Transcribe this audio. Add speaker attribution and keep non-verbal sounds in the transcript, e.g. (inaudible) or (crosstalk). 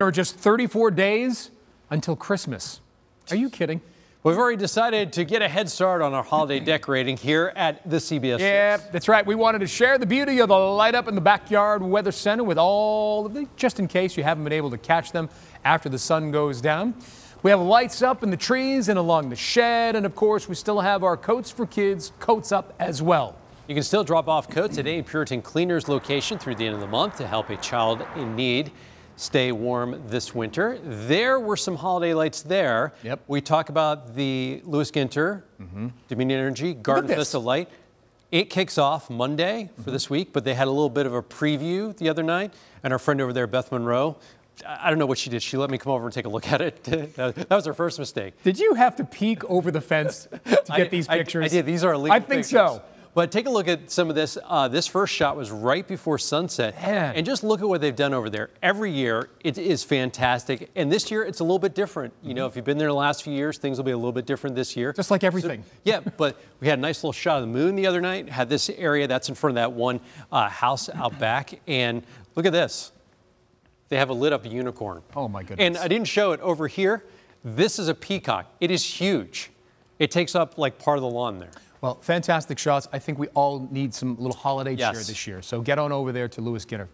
Speaker 1: There are just 34 days until Christmas. Are you kidding?
Speaker 2: We've already decided to get a head start on our holiday (laughs) decorating here at the CBS. Yeah, that's right. We wanted to share
Speaker 1: the beauty of the light up in the backyard weather center with all of the just in case you haven't been able to catch them after the sun goes down. We have lights up in the trees and along the shed, and of course, we still have our coats for kids, coats up as well.
Speaker 2: You can still drop off coats at any Puritan Cleaners location through the end of the month to help a child in need stay warm this winter. There were some holiday lights there. Yep. We talk about the Lewis Ginter, mm -hmm. Dominion Energy, Garden Festival Light. It kicks off Monday for mm -hmm. this week, but they had a little bit of a preview the other night. And our friend over there, Beth Monroe, I don't know what she did. She let me come over and take a look at it. (laughs) that was her first mistake.
Speaker 1: Did you have to peek over the fence
Speaker 2: to (laughs) get I, these pictures? I, I, did. These are illegal. I think pictures. so. But take a look at some of this. Uh, this first shot was right before sunset. Man. And just look at what they've done over there. Every year, it is fantastic. And this year, it's a little bit different. You mm -hmm. know, mm-hmm. if you've been there the last few years, things will be a little bit different this year. Just like everything. So, (laughs) yeah, but we had a nice little shot of the moon the other night, had this area that's in front of that one uh, house out back. And look at this. They have a lit up unicorn. Oh, my goodness. And I didn't show it over here. This is a peacock. It is huge. It takes up like part of the lawn there.
Speaker 1: Well, fantastic shots. I think we all need some little holiday yes. cheer this year. So get on over there to Lewis Ginner.